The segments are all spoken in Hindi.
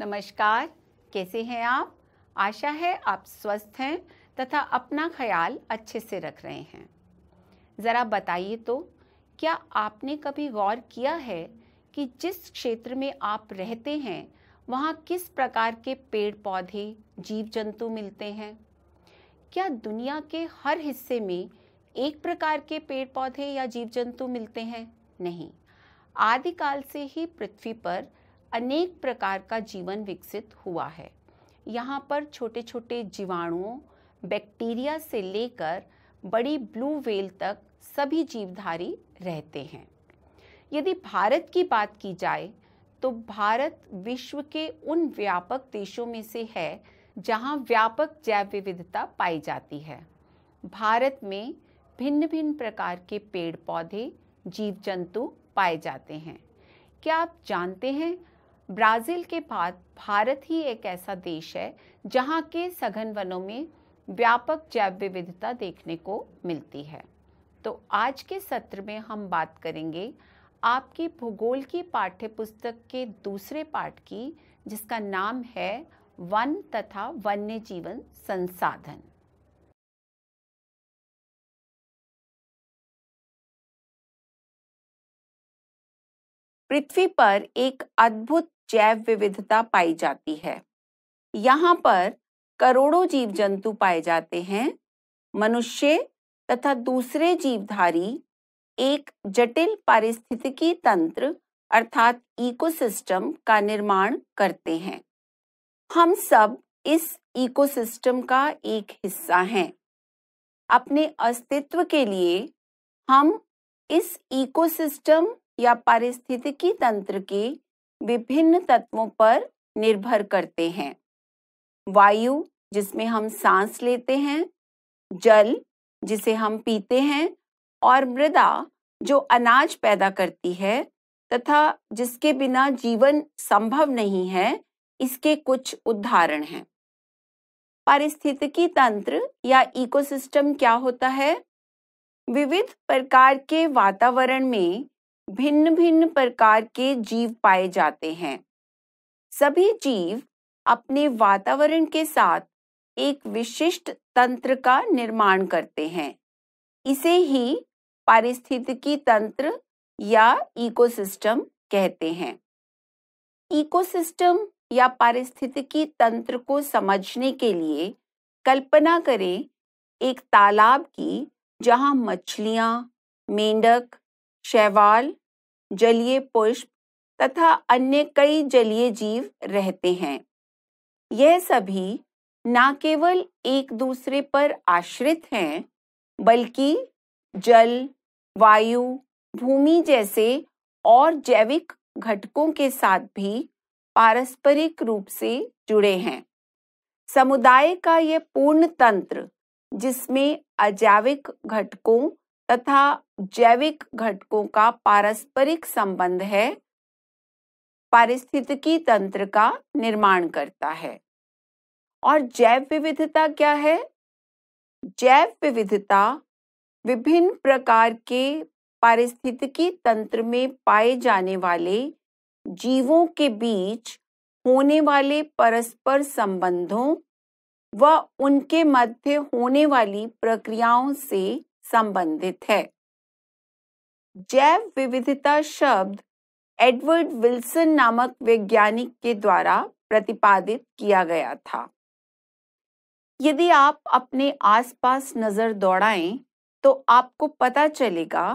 नमस्कार कैसे हैं आप आशा है आप स्वस्थ हैं तथा अपना ख्याल अच्छे से रख रहे हैं ज़रा बताइए तो क्या आपने कभी गौर किया है कि जिस क्षेत्र में आप रहते हैं वहाँ किस प्रकार के पेड़ पौधे जीव जंतु मिलते हैं क्या दुनिया के हर हिस्से में एक प्रकार के पेड़ पौधे या जीव जंतु मिलते हैं नहीं आदिकाल से ही पृथ्वी पर अनेक प्रकार का जीवन विकसित हुआ है यहाँ पर छोटे छोटे जीवाणुओं बैक्टीरिया से लेकर बड़ी ब्लू वेल तक सभी जीवधारी रहते हैं यदि भारत की बात की जाए तो भारत विश्व के उन व्यापक देशों में से है जहाँ व्यापक जैव विविधता पाई जाती है भारत में भिन्न भिन्न प्रकार के पेड़ पौधे जीव जंतु पाए जाते हैं क्या आप जानते हैं ब्राज़ील के बाद भारत ही एक ऐसा देश है जहाँ के सघन वनों में व्यापक जैव विविधता देखने को मिलती है तो आज के सत्र में हम बात करेंगे आपकी भूगोल की पाठ्य पुस्तक के दूसरे पाठ की जिसका नाम है वन तथा वन्य जीवन संसाधन पृथ्वी पर एक अद्भुत जैव विविधता पाई जाती है यहाँ पर करोड़ों जीव जंतु पाए जाते हैं मनुष्य तथा दूसरे जीवधारी एक जटिल पारिस्थितिकी तंत्र अर्थात इकोसिस्टम का निर्माण करते हैं हम सब इस इकोसिस्टम का एक हिस्सा हैं अपने अस्तित्व के लिए हम इस इकोसिस्टम या पारिस्थितिकी तंत्र के विभिन्न तत्वों पर निर्भर करते हैं वायु जिसमें हम सांस लेते हैं जल जिसे हम पीते हैं और मृदा जो अनाज पैदा करती है तथा जिसके बिना जीवन संभव नहीं है इसके कुछ उदाहरण हैं पारिस्थितिकी तंत्र या इकोसिस्टम क्या होता है विविध प्रकार के वातावरण में भिन्न भिन्न प्रकार के जीव पाए जाते हैं सभी जीव अपने वातावरण के साथ एक विशिष्ट तंत्र का निर्माण करते हैं इसे ही पारिस्थितिकी तंत्र या इकोसिस्टम कहते हैं इकोसिस्टम या पारिस्थितिकी तंत्र को समझने के लिए कल्पना करें एक तालाब की जहां मछलियां मेंढक शैवाल जलीय पुष्प तथा अन्य कई जलीय जीव रहते हैं यह सभी न केवल एक दूसरे पर आश्रित हैं बल्कि जल वायु भूमि जैसे और जैविक घटकों के साथ भी पारस्परिक रूप से जुड़े हैं समुदाय का यह पूर्ण तंत्र जिसमें अजैविक घटकों तथा जैविक घटकों का पारस्परिक संबंध है पारिस्थितिकी तंत्र का निर्माण करता है और जैव विविधता क्या है जैव विविधता विभिन्न प्रकार के पारिस्थितिकी तंत्र में पाए जाने वाले जीवों के बीच होने वाले परस्पर संबंधों व उनके मध्य होने वाली प्रक्रियाओं से संबंधित है जैव विविधता शब्द एडवर्ड विल्सन नामक वैज्ञानिक के द्वारा प्रतिपादित किया गया था यदि आप अपने आसपास नज़र दौड़ाएं तो आपको पता चलेगा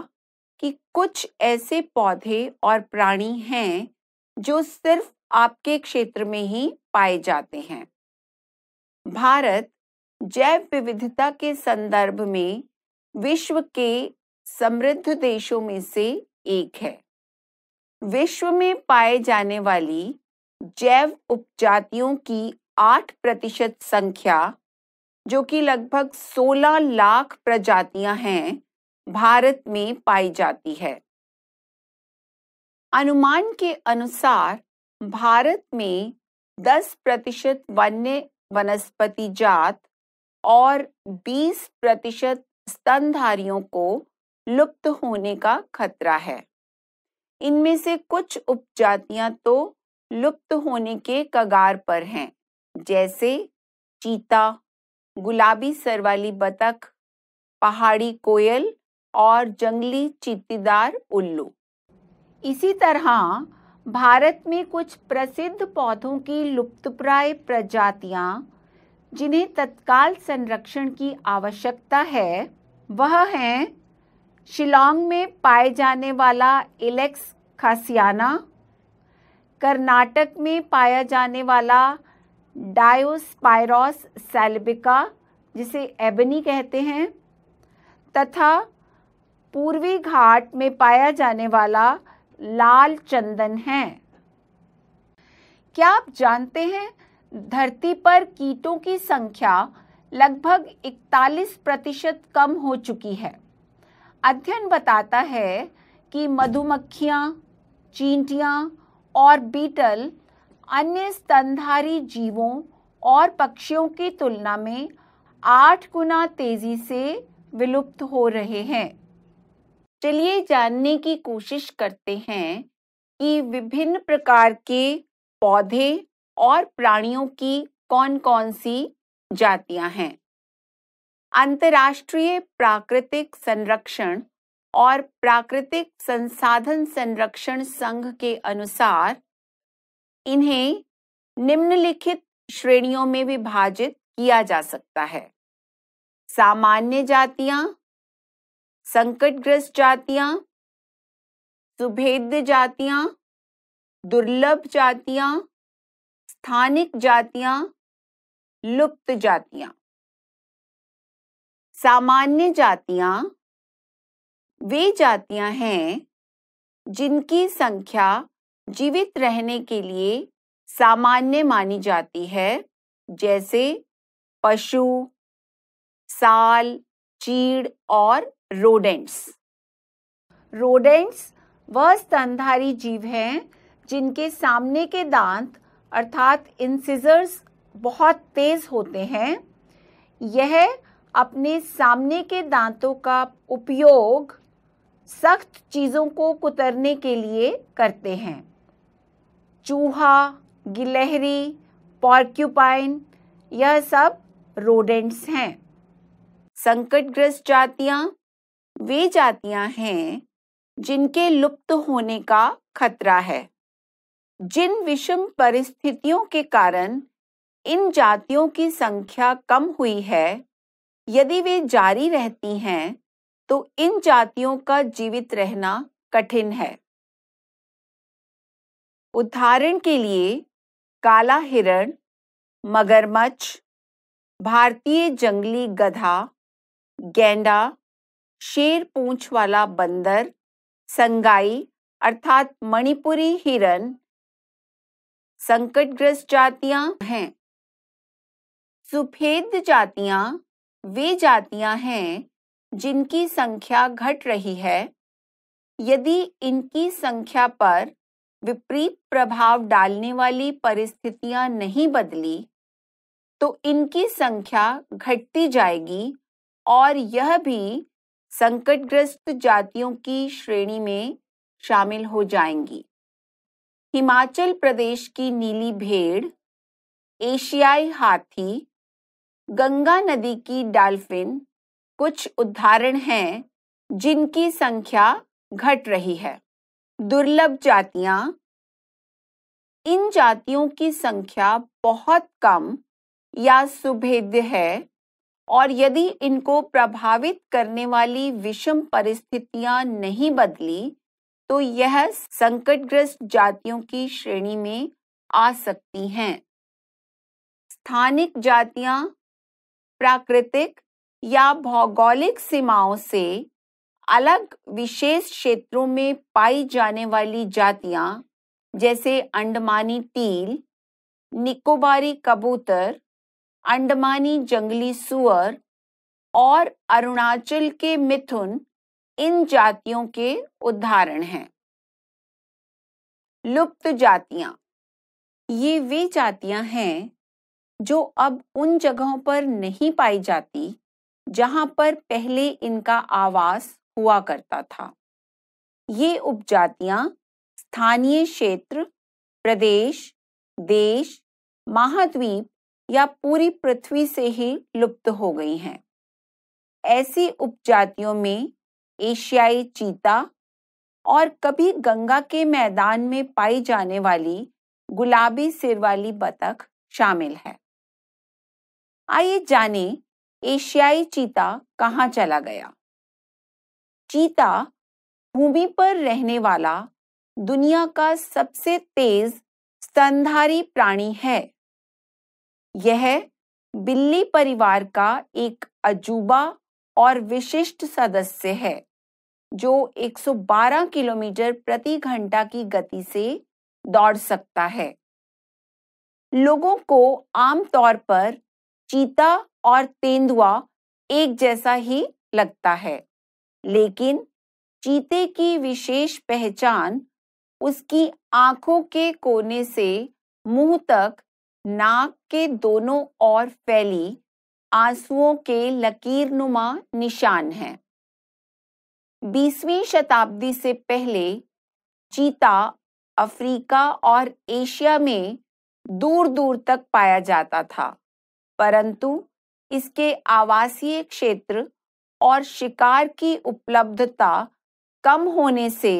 कि कुछ ऐसे पौधे और प्राणी हैं जो सिर्फ आपके क्षेत्र में ही पाए जाते हैं भारत जैव विविधता के संदर्भ में विश्व के समृद्ध देशों में से एक है विश्व में पाए जाने वाली जैव उपजातियों की 8 प्रतिशत संख्या जो कि लगभग 16 लाख प्रजातियां हैं भारत में पाई जाती है अनुमान के अनुसार भारत में 10 प्रतिशत वन्य वनस्पति जात और 20 प्रतिशत स्तनधारियों को लुप्त होने का खतरा है इनमें से कुछ उपजातियां तो लुप्त होने के कगार पर हैं जैसे चीता गुलाबी सरवाली बतख पहाड़ी कोयल और जंगली चित्तीदार उल्लू इसी तरह भारत में कुछ प्रसिद्ध पौधों की लुप्तप्राय प्रजातियां जिन्हें तत्काल संरक्षण की आवश्यकता है वह हैं शिलोंग में पाए जाने वाला इलेक्स खासियाना कर्नाटक में पाया जाने वाला डायोस्पायरॉस सेल्बिका जिसे एबनी कहते हैं तथा पूर्वी घाट में पाया जाने वाला लाल चंदन है क्या आप जानते हैं धरती पर कीटों की संख्या लगभग 41 प्रतिशत कम हो चुकी है अध्ययन बताता है कि मधुमक्खियाँ चींटियाँ और बीटल अन्य स्तनधारी जीवों और पक्षियों की तुलना में आठ गुना तेजी से विलुप्त हो रहे हैं चलिए जानने की कोशिश करते हैं कि विभिन्न प्रकार के पौधे और प्राणियों की कौन कौन सी जातियां हैं अंतर्राष्ट्रीय प्राकृतिक संरक्षण और प्राकृतिक संसाधन संरक्षण संघ के अनुसार इन्हें निम्नलिखित श्रेणियों में विभाजित किया जा सकता है सामान्य जातियां संकटग्रस्त जातियां सुभेद्य जातियां दुर्लभ जातियां स्थानिक जातियां लुप्त जातियां सामान्य जातियां वे जातियां हैं जिनकी संख्या जीवित रहने के लिए सामान्य मानी जाती है जैसे पशु साल चीड़ और रोडेंट्स रोडेंट्स वह स्तनधारी जीव हैं जिनके सामने के दांत अर्थात इंसिजर्स बहुत तेज होते हैं यह अपने सामने के दांतों का उपयोग सख्त चीज़ों को कुतरने के लिए करते हैं चूहा गिलहरी पॉर्क्यूपाइन यह सब रोडेंट्स हैं संकटग्रस्त जातियां वे जातियां हैं जिनके लुप्त होने का खतरा है जिन विषम परिस्थितियों के कारण इन जातियों की संख्या कम हुई है यदि वे जारी रहती हैं तो इन जातियों का जीवित रहना कठिन है उदाहरण के लिए काला हिरण मगरमच्छ भारतीय जंगली गधा गेंडा शेर पूंछ वाला बंदर संगाई अर्थात मणिपुरी हिरण संकटग्रस्त जातियां हैं सुफेद जातियां वे जातियां हैं जिनकी संख्या घट रही है यदि इनकी संख्या पर विपरीत प्रभाव डालने वाली परिस्थितियां नहीं बदली तो इनकी संख्या घटती जाएगी और यह भी संकटग्रस्त जातियों की श्रेणी में शामिल हो जाएंगी हिमाचल प्रदेश की नीली भेड़ एशियाई हाथी गंगा नदी की डाल्फिन कुछ उदाहरण हैं जिनकी संख्या घट रही है दुर्लभ जातियां इन जातियों की संख्या बहुत कम या सुभेद्य है और यदि इनको प्रभावित करने वाली विषम परिस्थितियां नहीं बदली तो यह संकटग्रस्त जातियों की श्रेणी में आ सकती हैं स्थानिक जातियां प्राकृतिक या भौगोलिक सीमाओं से अलग विशेष क्षेत्रों में पाई जाने वाली जातियां जैसे अंडमानी टील निकोबारी कबूतर अंडमानी जंगली सुअर और अरुणाचल के मिथुन इन जातियों के उदाहरण हैं लुप्त जातियां ये वे जातियां हैं जो अब उन जगहों पर नहीं पाई जाती जहां पर पहले इनका आवास हुआ करता था ये उपजातियां स्थानीय क्षेत्र प्रदेश देश महाद्वीप या पूरी पृथ्वी से ही लुप्त हो गई हैं ऐसी उपजातियों में एशियाई चीता और कभी गंगा के मैदान में पाई जाने वाली गुलाबी सिर वाली बतख शामिल है आइए जाने एशियाई चीता कहाँ चला गया चीता भूमि पर रहने वाला दुनिया का सबसे तेज स्तनधारी प्राणी है यह बिल्ली परिवार का एक अजूबा और विशिष्ट सदस्य है जो 112 किलोमीटर प्रति घंटा की गति से दौड़ सकता है लोगों को आमतौर पर चीता और तेंदुआ एक जैसा ही लगता है लेकिन चीते की विशेष पहचान उसकी आंखों के कोने से मुंह तक नाक के दोनों ओर फैली आंसुओं के लकीरनुमा निशान है बीसवीं शताब्दी से पहले चीता अफ्रीका और एशिया में दूर दूर तक पाया जाता था परंतु इसके आवासीय क्षेत्र और शिकार की उपलब्धता कम होने से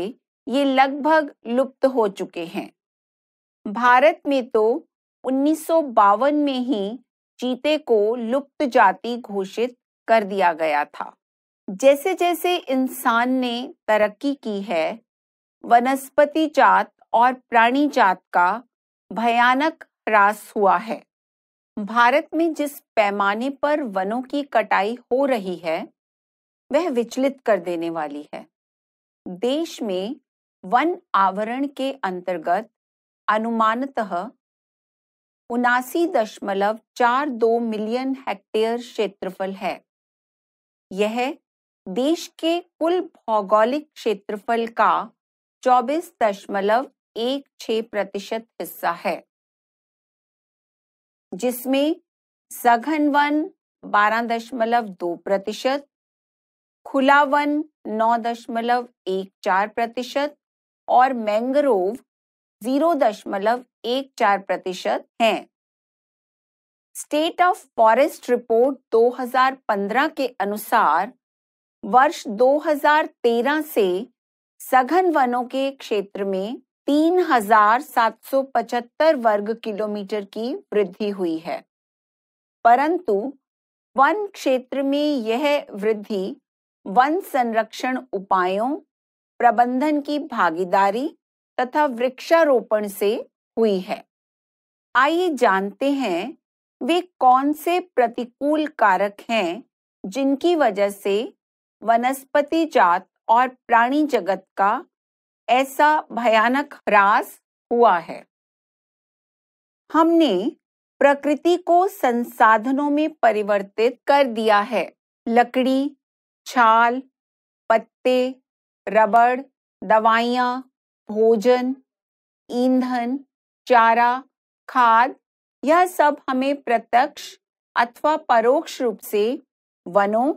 ये लगभग लुप्त हो चुके हैं भारत में तो उन्नीस में ही चीते को लुप्त जाति घोषित कर दिया गया था जैसे जैसे इंसान ने तरक्की की है वनस्पति जात और प्राणी जात का भयानक ह्रास हुआ है भारत में जिस पैमाने पर वनों की कटाई हो रही है वह विचलित कर देने वाली है देश में वन आवरण के अंतर्गत अनुमानतः उनासी दशमलव चार दो मिलियन हेक्टेयर क्षेत्रफल है यह देश के कुल भौगोलिक क्षेत्रफल का चौबीस दशमलव एक छ प्रतिशत हिस्सा है जिसमें सघन वन बारह दशमलव दो प्रतिशत खुला वन नौ दशमलव एक चार प्रतिशत और मैंग्रोव जीरो दशमलव एक चार प्रतिशत है स्टेट ऑफ फॉरेस्ट रिपोर्ट 2015 के अनुसार वर्ष 2013 से सघन वनों के क्षेत्र में 3,775 वर्ग किलोमीटर की वृद्धि हुई है परंतु वन क्षेत्र में यह वृद्धि वन संरक्षण उपायों प्रबंधन की भागीदारी तथा वृक्षारोपण से हुई है आइए जानते हैं वे कौन से प्रतिकूल कारक हैं जिनकी वजह से वनस्पति जात और प्राणी जगत का ऐसा भयानक ह्रास हुआ है हमने प्रकृति को संसाधनों में परिवर्तित कर दिया है लकड़ी छाल पत्ते रबड़ दवाइयाँ भोजन ईंधन चारा खाद यह सब हमें प्रत्यक्ष अथवा परोक्ष रूप से वनों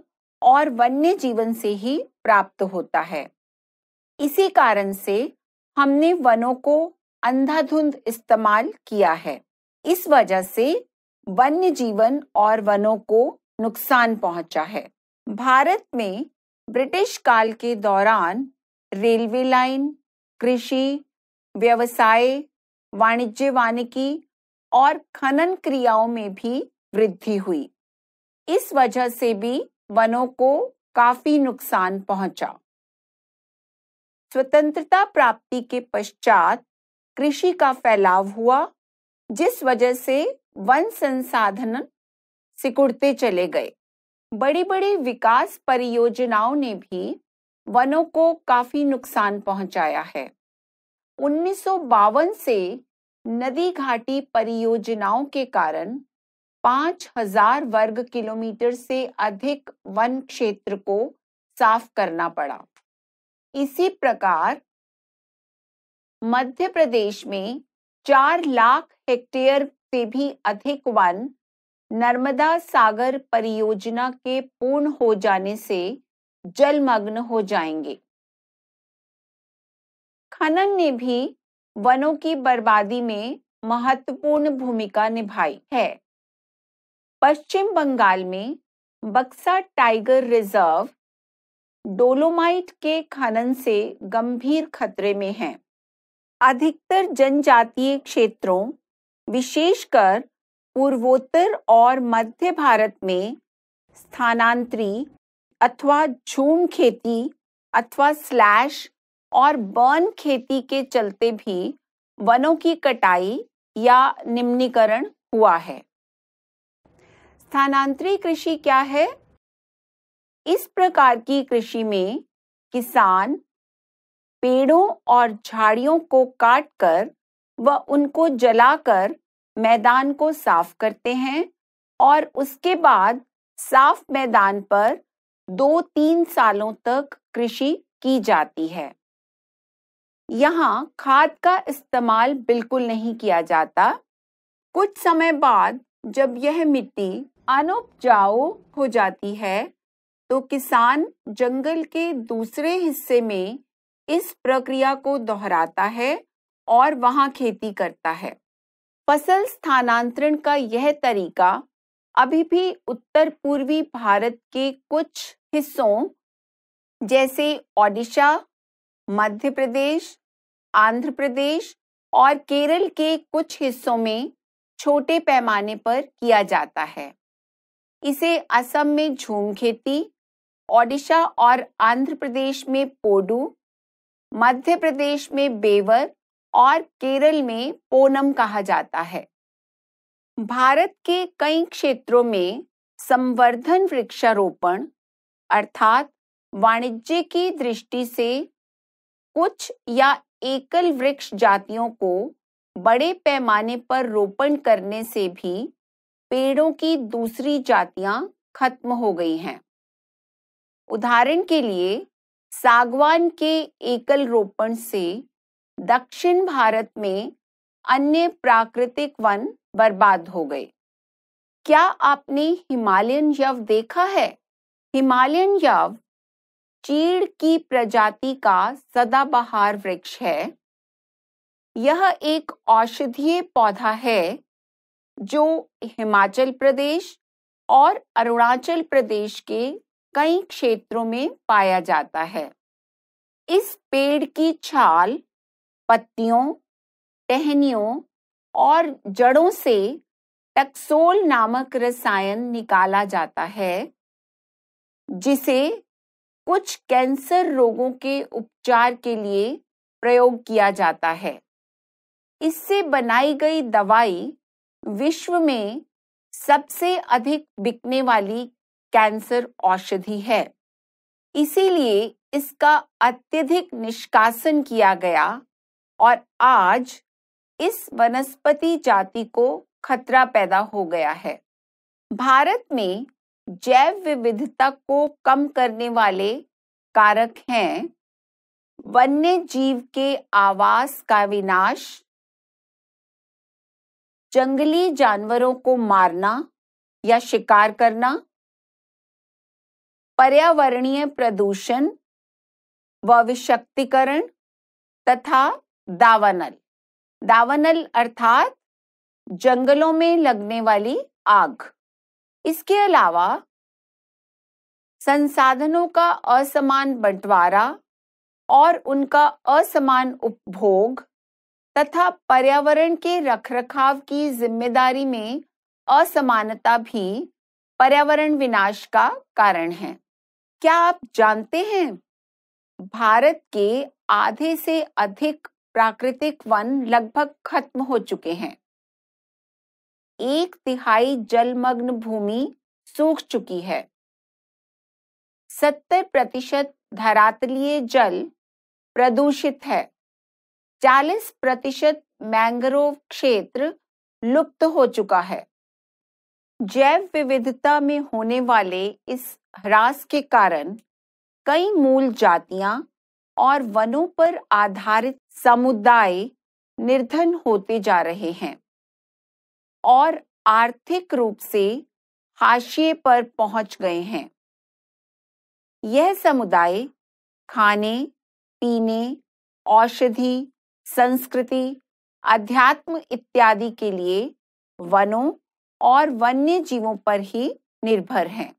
और वन्य जीवन से ही प्राप्त होता है इसी कारण से हमने वनों को अंधाधुंध इस्तेमाल किया है इस वजह से वन्य जीवन और वनों को नुकसान पहुंचा है भारत में ब्रिटिश काल के दौरान रेलवे लाइन कृषि व्यवसाय वाणिज्य वानिकी और खनन क्रियाओं में भी वृद्धि हुई इस वजह से भी वनों को काफी नुकसान पहुंचा स्वतंत्रता प्राप्ति के पश्चात कृषि का फैलाव हुआ जिस वजह से वन संसाधन सिकुड़ते चले गए बड़ी बड़ी विकास परियोजनाओं ने भी वनों को काफी नुकसान पहुंचाया है उन्नीस से नदी घाटी परियोजनाओं के कारण 5000 वर्ग किलोमीटर से अधिक वन क्षेत्र को साफ करना पड़ा इसी प्रकार मध्य प्रदेश में चार लाख हेक्टेयर से भी अधिक वन नर्मदा सागर परियोजना के पूर्ण हो जाने से जलमग्न हो जाएंगे खनन ने भी वनों की बर्बादी में महत्वपूर्ण भूमिका निभाई है पश्चिम बंगाल में बक्सा टाइगर रिजर्व डोलोमाइट के खनन से गंभीर खतरे में हैं। अधिकतर जनजातीय क्षेत्रों विशेषकर पूर्वोत्तर और मध्य भारत में स्थानांतरी अथवा झूम खेती अथवा स्लैश और बर्न खेती के चलते भी वनों की कटाई या निम्नीकरण हुआ है स्थानांतरी कृषि क्या है इस प्रकार की कृषि में किसान पेड़ों और झाड़ियों को काटकर व उनको जलाकर मैदान को साफ करते हैं और उसके बाद साफ मैदान पर दो तीन सालों तक कृषि की जाती है यहाँ खाद का इस्तेमाल बिल्कुल नहीं किया जाता कुछ समय बाद जब यह मिट्टी अनुपजाऊ हो जाती है तो किसान जंगल के दूसरे हिस्से में इस प्रक्रिया को दोहराता है और वहां खेती करता है फसल स्थानांतरण का यह तरीका अभी भी उत्तर पूर्वी भारत के कुछ हिस्सों जैसे ओडिशा मध्य प्रदेश आंध्र प्रदेश और केरल के कुछ हिस्सों में छोटे पैमाने पर किया जाता है इसे असम में झूम खेती ओडिशा और आंध्र प्रदेश में पोडू मध्य प्रदेश में बेवर और केरल में पोनम कहा जाता है भारत के कई क्षेत्रों में संवर्धन वृक्षारोपण अर्थात वाणिज्य की दृष्टि से कुछ या एकल वृक्ष जातियों को बड़े पैमाने पर रोपण करने से भी पेड़ों की दूसरी जातियां खत्म हो गई हैं उदाहरण के लिए सागवान के एकल रोपण से दक्षिण भारत में अन्य प्राकृतिक वन बर्बाद हो गए क्या आपने हिमालयन यव देखा है हिमालयन यव चीड़ की प्रजाति का सदाबहार वृक्ष है यह एक औषधीय पौधा है जो हिमाचल प्रदेश और अरुणाचल प्रदेश के कई क्षेत्रों में पाया जाता है इस पेड़ की छाल पत्तियों टहनियों और जड़ों से टक्सोल नामक रसायन निकाला जाता है जिसे कुछ कैंसर रोगों के उपचार के लिए प्रयोग किया जाता है इससे बनाई गई दवाई विश्व में सबसे अधिक बिकने वाली कैंसर औषधि है इसीलिए इसका अत्यधिक निष्कासन किया गया और आज इस वनस्पति जाति को खतरा पैदा हो गया है भारत में जैव विविधता को कम करने वाले कारक हैं वन्य जीव के आवास का विनाश जंगली जानवरों को मारना या शिकार करना पर्यावरणीय प्रदूषण व विशक्तिकरण तथा दावानल दावानल अर्थात जंगलों में लगने वाली आग इसके अलावा संसाधनों का असमान बंटवारा और उनका असमान उपभोग तथा पर्यावरण के रखरखाव की जिम्मेदारी में असमानता भी पर्यावरण विनाश का कारण है क्या आप जानते हैं भारत के आधे से अधिक प्राकृतिक वन लगभग खत्म हो चुके हैं एक तिहाई जलमग्न भूमि सूख चुकी है सत्तर प्रतिशत धरातलीय जल प्रदूषित है चालीस प्रतिशत मैंग्रोव क्षेत्र लुप्त हो चुका है जैव विविधता में होने वाले इस ह्रास के कारण कई मूल जातियां और वनों पर आधारित समुदाय निर्धन होते जा रहे हैं और आर्थिक रूप से हाशिए पर पहुंच गए हैं यह समुदाय खाने पीने औषधि संस्कृति अध्यात्म इत्यादि के लिए वनों और वन्य जीवों पर ही निर्भर हैं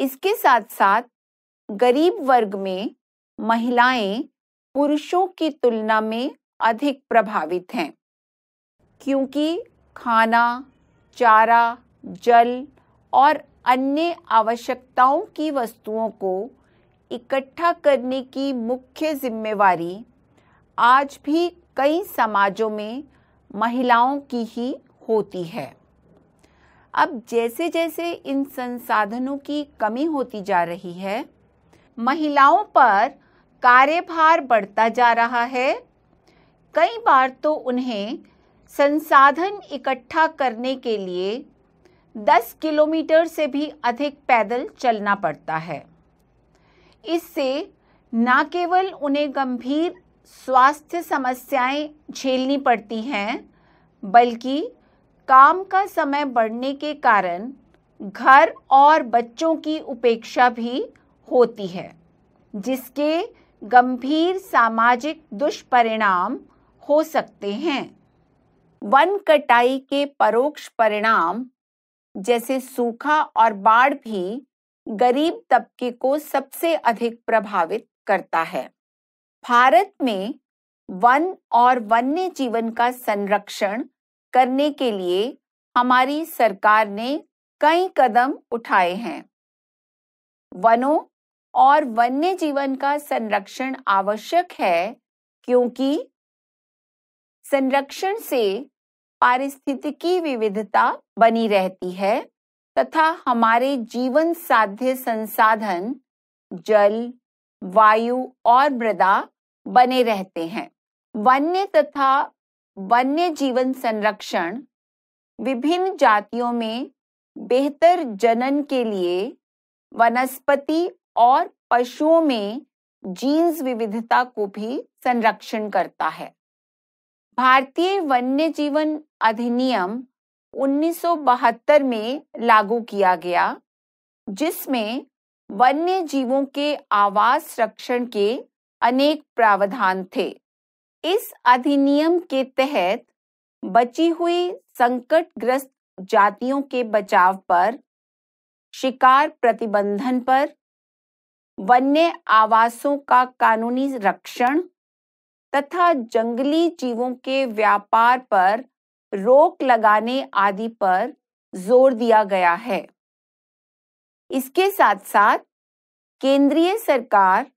इसके साथ साथ गरीब वर्ग में महिलाएं पुरुषों की तुलना में अधिक प्रभावित हैं क्योंकि खाना चारा जल और अन्य आवश्यकताओं की वस्तुओं को इकट्ठा करने की मुख्य जिम्मेवारी आज भी कई समाजों में महिलाओं की ही होती है अब जैसे जैसे इन संसाधनों की कमी होती जा रही है महिलाओं पर कार्यभार बढ़ता जा रहा है कई बार तो उन्हें संसाधन इकट्ठा करने के लिए 10 किलोमीटर से भी अधिक पैदल चलना पड़ता है इससे न केवल उन्हें गंभीर स्वास्थ्य समस्याएं झेलनी पड़ती हैं बल्कि काम का समय बढ़ने के कारण घर और बच्चों की उपेक्षा भी होती है जिसके गंभीर सामाजिक दुष्परिणाम हो सकते हैं वन कटाई के परोक्ष परिणाम जैसे सूखा और बाढ़ भी गरीब तबके को सबसे अधिक प्रभावित करता है भारत में वन और वन्य जीवन का संरक्षण करने के लिए हमारी सरकार ने कई कदम उठाए हैं वनों और वन्य जीवन का संरक्षण आवश्यक है क्योंकि संरक्षण से पारिस्थितिकी विविधता बनी रहती है तथा हमारे जीवन साध्य संसाधन जल वायु और मृदा बने रहते हैं वन्य तथा वन्य जीवन संरक्षण विभिन्न जातियों में बेहतर जनन के लिए वनस्पति और पशुओं में जीन्स विविधता को भी संरक्षण करता है भारतीय वन्य जीवन अधिनियम 1972 में लागू किया गया जिसमें वन्य जीवों के आवास रक्षण के अनेक प्रावधान थे इस अधिनियम के तहत बची हुई संकटग्रस्त जातियों के बचाव पर शिकार प्रतिबंधन पर वन्य आवासों का कानूनी रक्षण तथा जंगली जीवों के व्यापार पर रोक लगाने आदि पर जोर दिया गया है इसके साथ साथ केंद्रीय सरकार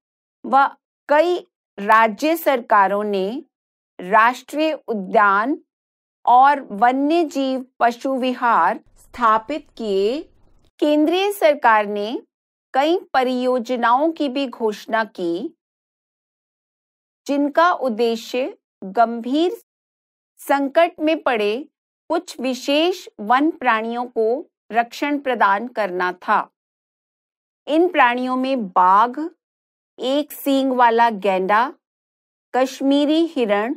व कई राज्य सरकारों ने राष्ट्रीय उद्यान और वन्य जीव पशु विहार स्थापित किए केंद्रीय सरकार ने कई परियोजनाओं की भी घोषणा की जिनका उद्देश्य गंभीर संकट में पड़े कुछ विशेष वन प्राणियों को रक्षण प्रदान करना था इन प्राणियों में बाघ एक सींग वाला गेंडा कश्मीरी हिरण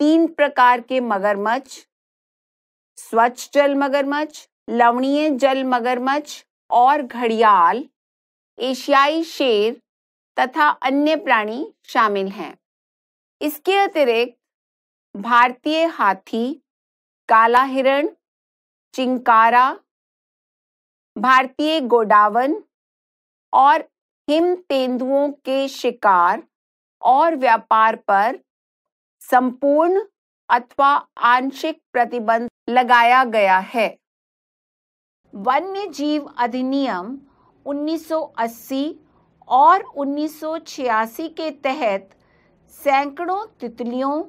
तीन प्रकार के मगरमच्छ स्वच्छ जल मगरमच्छ लवणीय जल मगरमच्छ और घड़ियाल एशियाई शेर तथा अन्य प्राणी शामिल हैं इसके अतिरिक्त भारतीय हाथी काला हिरण चिंकारा भारतीय गोडावन और हिम तेंदुओं के शिकार और व्यापार पर संपूर्ण अथवा आंशिक प्रतिबंध लगाया गया है वन्य जीव अधिनियम 1980 और 1986 के तहत सैकड़ों तितलियों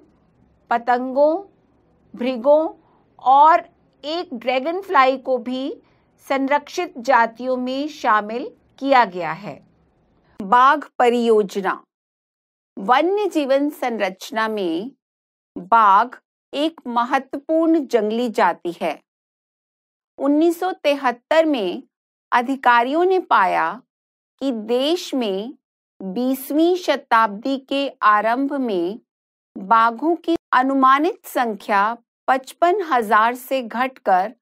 पतंगों भृगों और एक ड्रैगन फ्लाई को भी संरक्षित जातियों में शामिल किया गया है बाघ परियोजना वन्य जीवन संरचना में बाघ एक महत्वपूर्ण जंगली जाति है 1973 में अधिकारियों ने पाया कि देश में 20वीं शताब्दी के आरंभ में बाघों की अनुमानित संख्या पचपन हजार से घटकर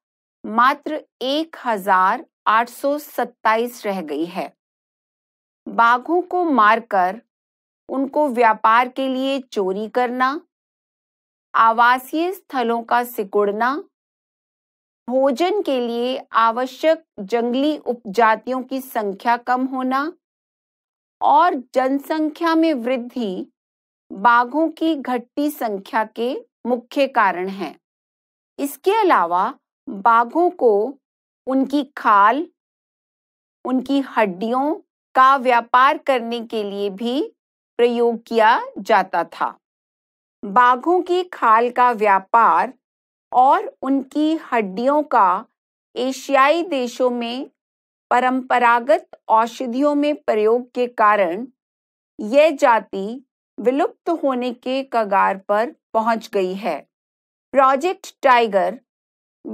मात्र एक हजार आठ सौ सत्ताईस रह गई है बाघों को मारकर उनको व्यापार के लिए चोरी करना आवासीय स्थलों का सिकुड़ना भोजन के लिए आवश्यक जंगली उपजातियों की संख्या कम होना और जनसंख्या में वृद्धि बाघों की घटती संख्या के मुख्य कारण हैं। इसके अलावा बाघों को उनकी खाल उनकी हड्डियों का व्यापार करने के लिए भी प्रयोग किया जाता था बाघों की खाल का व्यापार और उनकी हड्डियों का एशियाई देशों में परंपरागत औषधियों में प्रयोग के कारण यह जाति विलुप्त होने के कगार पर पहुंच गई है प्रोजेक्ट टाइगर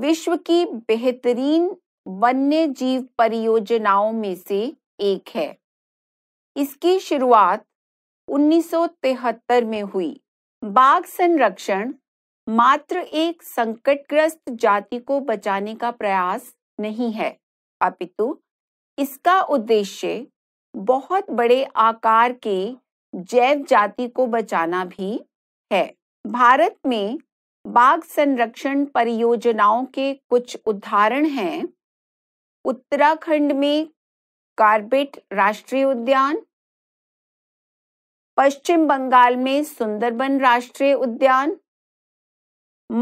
विश्व की बेहतरीन वन्य जीव परियोजनाओं में से एक है इसकी शुरुआत 1973 में हुई बाघ संरक्षण मात्र एक संकटग्रस्त जाति को बचाने का प्रयास नहीं है अपितु इसका उद्देश्य बहुत बड़े आकार के जैव जाति को बचाना भी है भारत में बाघ संरक्षण परियोजनाओं के कुछ उदाहरण हैं उत्तराखंड में कार्बेट राष्ट्रीय उद्यान पश्चिम बंगाल में सुंदरबन राष्ट्रीय उद्यान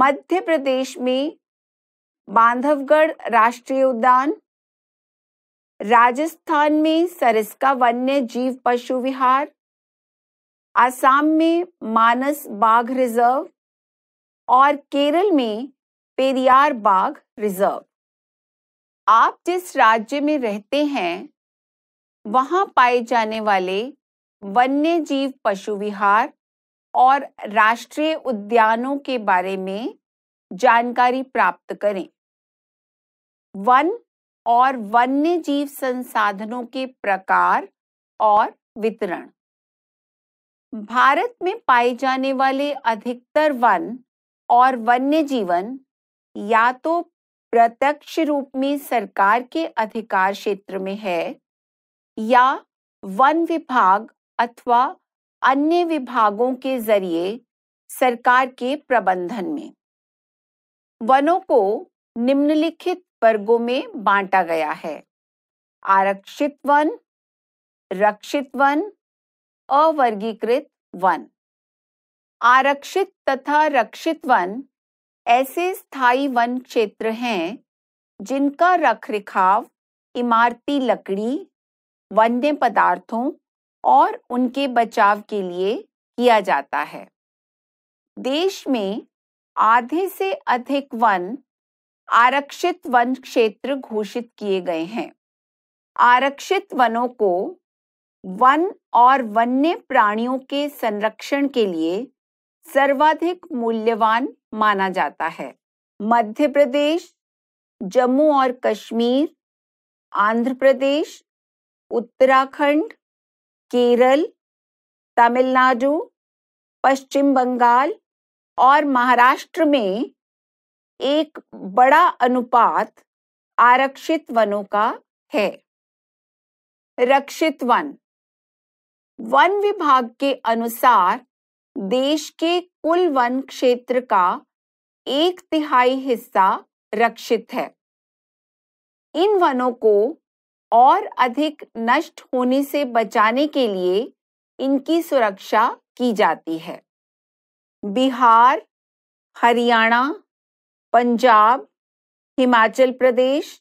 मध्य प्रदेश में बांधवगढ़ राष्ट्रीय उद्यान राजस्थान में सरिस्का वन्य जीव पशु विहार आसाम में मानस बाघ रिजर्व और केरल में पेरियार बाघ रिजर्व आप जिस राज्य में रहते हैं वहां पाए जाने वाले वन्य जीव पशु विहार और राष्ट्रीय उद्यानों के बारे में जानकारी प्राप्त करें वन और वन्य जीव संसाधनों के प्रकार और वितरण भारत में पाए जाने वाले अधिकतर वन और वन्य जीवन या तो प्रत्यक्ष रूप में सरकार के अधिकार क्षेत्र में है या वन विभाग अथवा अन्य विभागों के जरिए सरकार के प्रबंधन में वनों को निम्नलिखित वर्गों में बांटा गया है आरक्षित वन रक्षित वन अवर्गीकृत वन आरक्षित तथा रक्षित वन ऐसे स्थायी वन क्षेत्र हैं जिनका रखरखाव इमारती लकड़ी वन्य पदार्थों और उनके बचाव के लिए किया जाता है देश में आधे से अधिक वन आरक्षित वन क्षेत्र घोषित किए गए हैं आरक्षित वनों को वन और वन्य प्राणियों के संरक्षण के लिए सर्वाधिक मूल्यवान माना जाता है मध्य प्रदेश जम्मू और कश्मीर आंध्र प्रदेश उत्तराखंड केरल तमिलनाडु पश्चिम बंगाल और महाराष्ट्र में एक बड़ा अनुपात आरक्षित वनों का है रक्षित वन वन विभाग के अनुसार देश के कुल वन क्षेत्र का एक तिहाई हिस्सा रक्षित है इन वनों को और अधिक नष्ट होने से बचाने के लिए इनकी सुरक्षा की जाती है बिहार हरियाणा पंजाब हिमाचल प्रदेश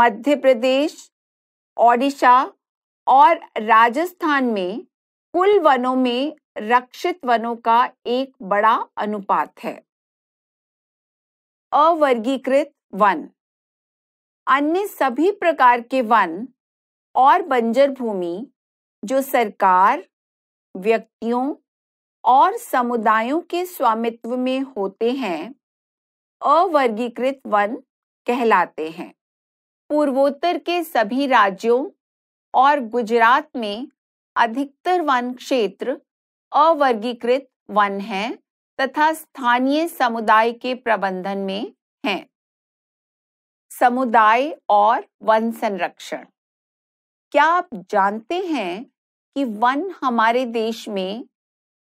मध्य प्रदेश ओडिशा और राजस्थान में कुल वनों में रक्षित वनों का एक बड़ा अनुपात है अवर्गीकृत वन अन्य सभी प्रकार के वन और बंजर भूमि जो सरकार व्यक्तियों और समुदायों के स्वामित्व में होते हैं अवर्गीकृत वन कहलाते हैं पूर्वोत्तर के सभी राज्यों और गुजरात में अधिकतर वन क्षेत्र अवर्गीकृत वन हैं तथा स्थानीय समुदाय के प्रबंधन में हैं समुदाय और वन संरक्षण क्या आप जानते हैं कि वन हमारे देश में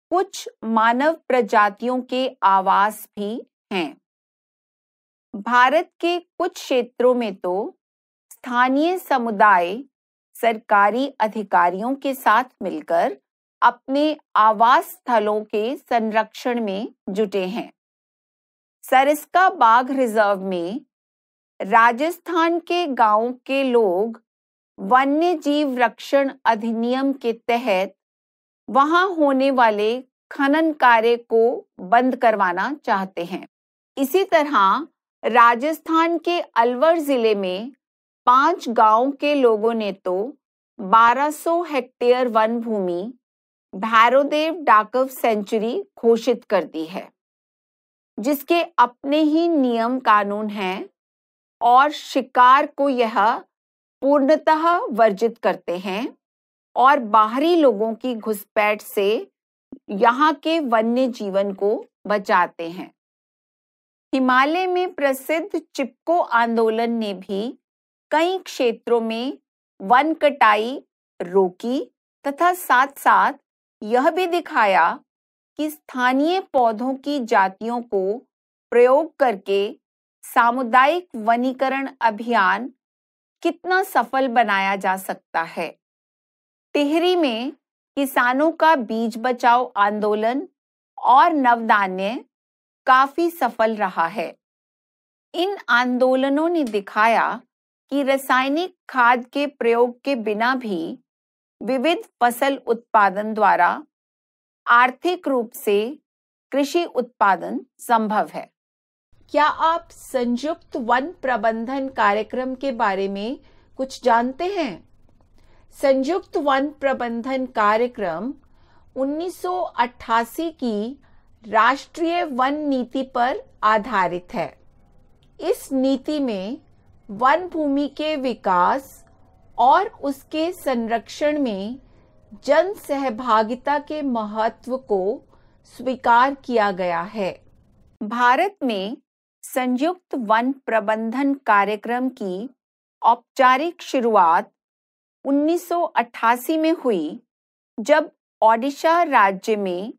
कुछ मानव प्रजातियों के आवास भी हैं भारत के कुछ क्षेत्रों में तो स्थानीय समुदाय सरकारी अधिकारियों के साथ मिलकर अपने आवास स्थलों के संरक्षण में जुटे हैं सरिस्का बाघ रिजर्व में राजस्थान के गांव के लोग वन्य जीव रक्षण अधिनियम के तहत वहां होने वाले खनन कार्य को बंद करवाना चाहते हैं इसी तरह राजस्थान के अलवर जिले में पांच गांव के लोगों ने तो 1200 हेक्टेयर वन भूमि भैरोदेव डाकव सेंचुरी घोषित कर दी है जिसके अपने ही नियम कानून हैं और शिकार को यह पूर्णतः वर्जित करते हैं और बाहरी लोगों की घुसपैठ से यहाँ के वन्य जीवन को बचाते हैं हिमालय में प्रसिद्ध चिपको आंदोलन ने भी कई क्षेत्रों में वन कटाई रोकी तथा साथ साथ यह भी दिखाया कि स्थानीय पौधों की जातियों को प्रयोग करके सामुदायिक वनीकरण अभियान कितना सफल बनाया जा सकता है टिहरी में किसानों का बीज बचाओ आंदोलन और नवदान्य काफी सफल रहा है इन आंदोलनों ने दिखाया कि रासायनिक खाद के प्रयोग के बिना भी विविध फसल उत्पादन द्वारा आर्थिक रूप से कृषि उत्पादन संभव है क्या आप संयुक्त वन प्रबंधन कार्यक्रम के बारे में कुछ जानते हैं संयुक्त वन प्रबंधन कार्यक्रम 1988 की राष्ट्रीय वन नीति पर आधारित है इस नीति में वन भूमि के विकास और उसके संरक्षण में जन सहभागिता के महत्व को स्वीकार किया गया है भारत में संयुक्त वन प्रबंधन कार्यक्रम की औपचारिक शुरुआत 1988 में हुई जब ओडिशा राज्य में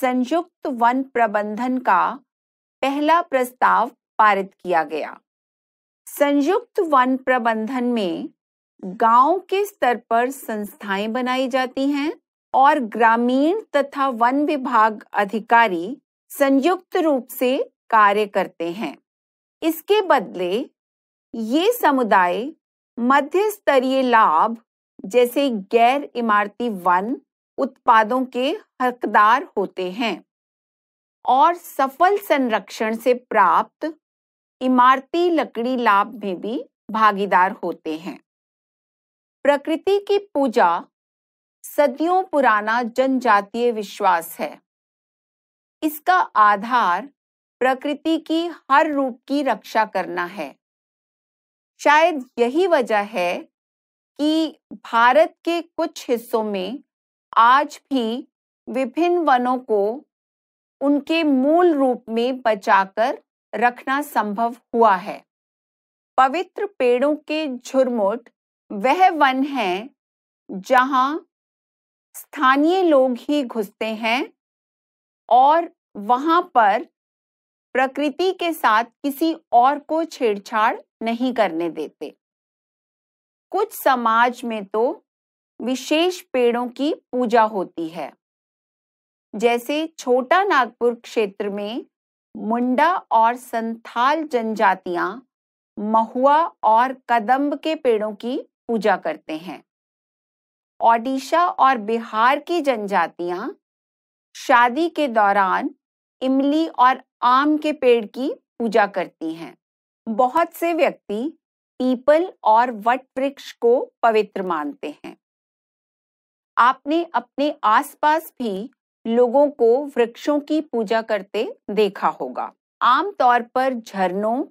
संयुक्त वन प्रबंधन का पहला प्रस्ताव पारित किया गया संयुक्त वन प्रबंधन में गांव के स्तर पर संस्थाएं बनाई जाती हैं और ग्रामीण तथा वन विभाग अधिकारी संयुक्त रूप से कार्य करते हैं इसके बदले ये समुदाय मध्य स्तरीय लाभ जैसे गैर इमारती वन उत्पादों के हकदार होते हैं और सफल संरक्षण से प्राप्त इमारती लकड़ी लाभ में भी भागीदार होते हैं प्रकृति की पूजा सदियों पुराना जनजातीय विश्वास है इसका आधार प्रकृति की हर रूप की रक्षा करना है शायद यही वजह है कि भारत के कुछ हिस्सों में आज भी विभिन्न वनों को उनके मूल रूप में बचाकर रखना संभव हुआ है पवित्र पेड़ों के झुरमुट वह वन है जहां स्थानीय लोग ही घुसते हैं और वहां पर प्रकृति के साथ किसी और को छेड़छाड़ नहीं करने देते कुछ समाज में तो विशेष पेड़ों की पूजा होती है जैसे छोटा नागपुर क्षेत्र में मुंडा और संथाल जनजातियां महुआ और कदम्ब के पेड़ों की पूजा करते हैं ओडिशा और बिहार की जनजातियां शादी के दौरान इमली और आम के पेड़ की पूजा करती हैं बहुत से व्यक्ति पीपल और वट वृक्ष को पवित्र मानते हैं आपने अपने आसपास भी लोगों को वृक्षों की पूजा करते देखा होगा आमतौर पर झरनों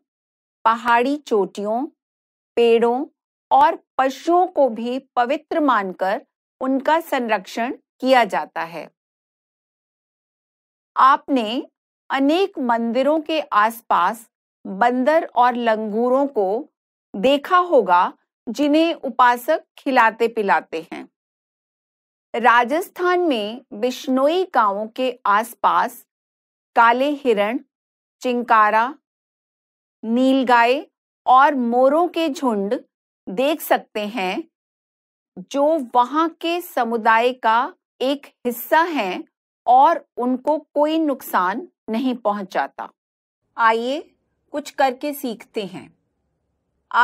पहाड़ी चोटियों पेड़ों और पशुओं को भी पवित्र मानकर उनका संरक्षण किया जाता है आपने अनेक मंदिरों के आसपास बंदर और लंगूरों को देखा होगा जिन्हें उपासक खिलाते पिलाते हैं राजस्थान में बिश्नोई गांवों के आसपास काले हिरण चिंकारा नीलगाय और मोरों के झुंड देख सकते हैं जो वहां के समुदाय का एक हिस्सा हैं और उनको कोई नुकसान नहीं पहुंचाता आइए कुछ करके सीखते हैं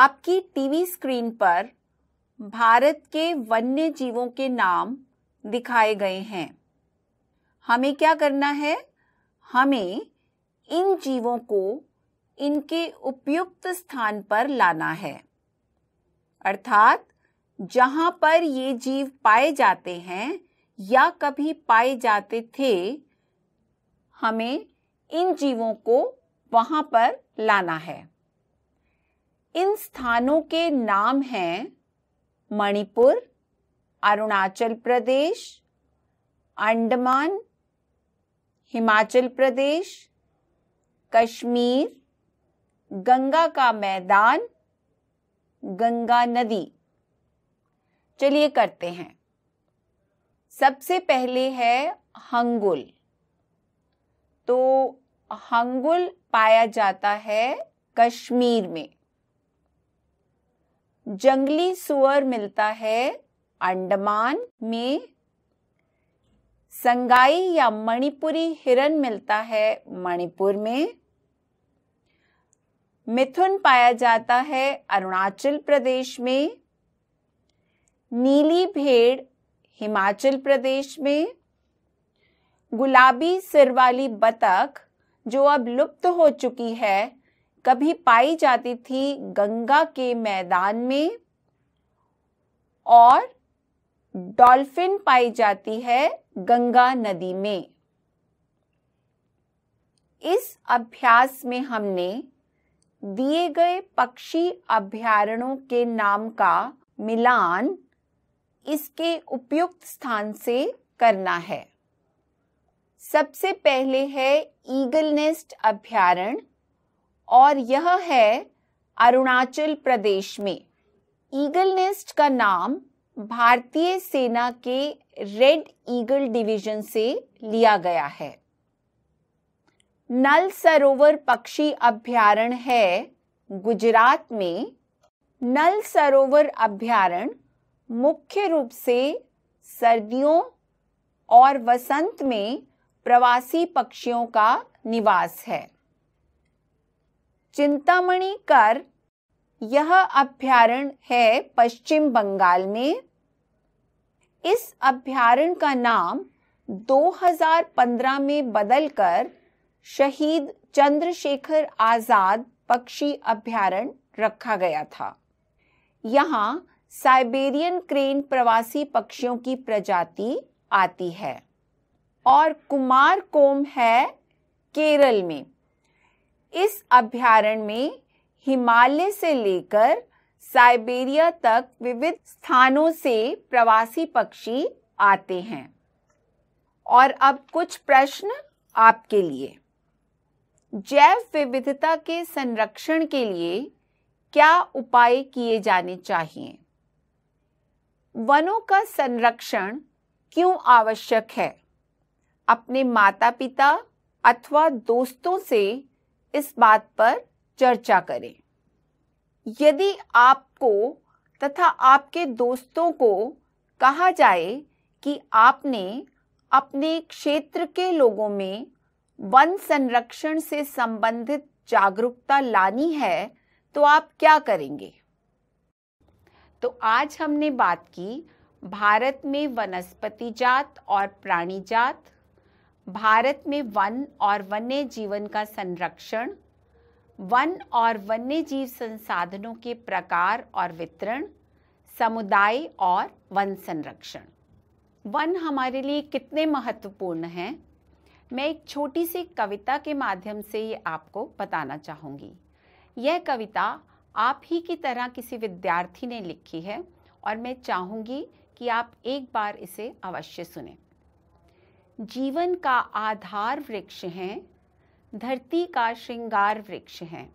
आपकी टीवी स्क्रीन पर भारत के वन्य जीवों के नाम दिखाए गए हैं हमें क्या करना है हमें इन जीवों को इनके उपयुक्त स्थान पर लाना है अर्थात जहां पर ये जीव पाए जाते हैं या कभी पाए जाते थे हमें इन जीवों को वहां पर लाना है इन स्थानों के नाम हैं मणिपुर अरुणाचल प्रदेश अंडमान हिमाचल प्रदेश कश्मीर गंगा का मैदान गंगा नदी चलिए करते हैं सबसे पहले है हंगुल तो हंगुल पाया जाता है कश्मीर में जंगली सुअर मिलता है अंडमान में संगाई या मणिपुरी हिरन मिलता है मणिपुर में मिथुन पाया जाता है अरुणाचल प्रदेश में नीली भेड़ हिमाचल प्रदेश में गुलाबी सिर वाली बतख जो अब लुप्त हो चुकी है कभी पाई जाती थी गंगा के मैदान में और डॉल्फिन पाई जाती है गंगा नदी में इस अभ्यास में हमने दिए गए पक्षी अभ्यारणों के नाम का मिलान इसके उपयुक्त स्थान से करना है सबसे पहले है ईगल नेस्ट अभ्यारण और यह है अरुणाचल प्रदेश में ईगल नेस्ट का नाम भारतीय सेना के रेड ईगल डिवीजन से लिया गया है नल सरोवर पक्षी अभ्यारण है गुजरात में नल सरोवर अभ्यारण्य मुख्य रूप से सर्दियों और वसंत में प्रवासी पक्षियों का निवास है चिंतामणि कर यह अभ्यारण है पश्चिम बंगाल में इस अभ्यारण का नाम 2015 में बदलकर शहीद चंद्रशेखर आजाद पक्षी अभ्यारण रखा गया था यहाँ साइबेरियन क्रेन प्रवासी पक्षियों की प्रजाति आती है और कुमार कोम है केरल में इस अभ्यारण्य में हिमालय से लेकर साइबेरिया तक विविध स्थानों से प्रवासी पक्षी आते हैं और अब कुछ प्रश्न आपके लिए जैव विविधता के संरक्षण के लिए क्या उपाय किए जाने चाहिए वनों का संरक्षण क्यों आवश्यक है अपने माता पिता अथवा दोस्तों से इस बात पर चर्चा करें यदि आपको तथा आपके दोस्तों को कहा जाए कि आपने अपने क्षेत्र के लोगों में वन संरक्षण से संबंधित जागरूकता लानी है तो आप क्या करेंगे तो आज हमने बात की भारत में वनस्पति जात और प्राणी जात भारत में वन और वन्य जीवन का संरक्षण वन और वन्य जीव संसाधनों के प्रकार और वितरण समुदाय और वन संरक्षण वन हमारे लिए कितने महत्वपूर्ण हैं मैं एक छोटी सी कविता के माध्यम से ये आपको बताना चाहूँगी यह कविता आप ही की तरह किसी विद्यार्थी ने लिखी है और मैं चाहूंगी कि आप एक बार इसे अवश्य सुने जीवन का आधार वृक्ष हैं धरती का श्रृंगार वृक्ष हैं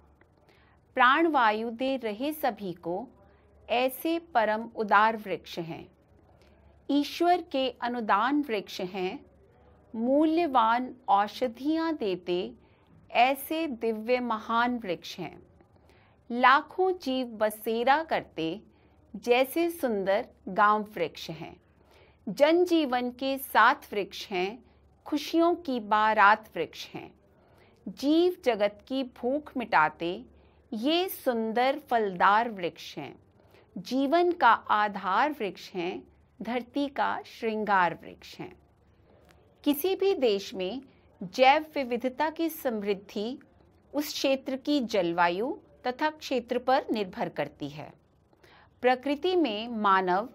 प्राणवायु दे रहे सभी को ऐसे परम उदार वृक्ष हैं ईश्वर के अनुदान वृक्ष हैं मूल्यवान औषधियाँ देते ऐसे दिव्य महान वृक्ष हैं लाखों जीव बसेरा करते जैसे सुंदर गांव वृक्ष हैं जनजीवन के सात वृक्ष हैं खुशियों की बारात वृक्ष हैं जीव जगत की भूख मिटाते ये सुंदर फलदार वृक्ष हैं जीवन का आधार वृक्ष हैं धरती का श्रृंगार वृक्ष हैं किसी भी देश में जैव विविधता की समृद्धि उस क्षेत्र की जलवायु तथा क्षेत्र पर निर्भर करती है प्रकृति में मानव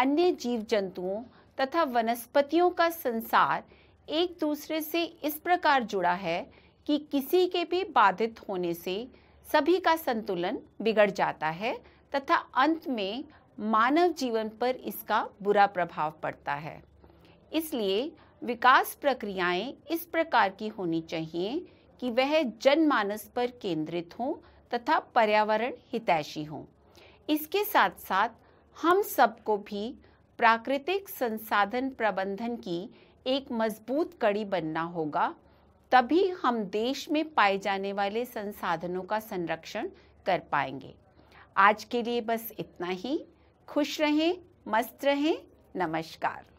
अन्य जीव जंतुओं तथा वनस्पतियों का संसार एक दूसरे से इस प्रकार जुड़ा है कि किसी के भी बाधित होने से सभी का संतुलन बिगड़ जाता है तथा अंत में मानव जीवन पर इसका बुरा प्रभाव पड़ता है इसलिए विकास प्रक्रियाएं इस प्रकार की होनी चाहिए कि वह जनमानस पर केंद्रित हों तथा पर्यावरण हितैषी हों इसके साथ साथ हम सबको भी प्राकृतिक संसाधन प्रबंधन की एक मजबूत कड़ी बनना होगा तभी हम देश में पाए जाने वाले संसाधनों का संरक्षण कर पाएंगे आज के लिए बस इतना ही खुश रहें मस्त रहें नमस्कार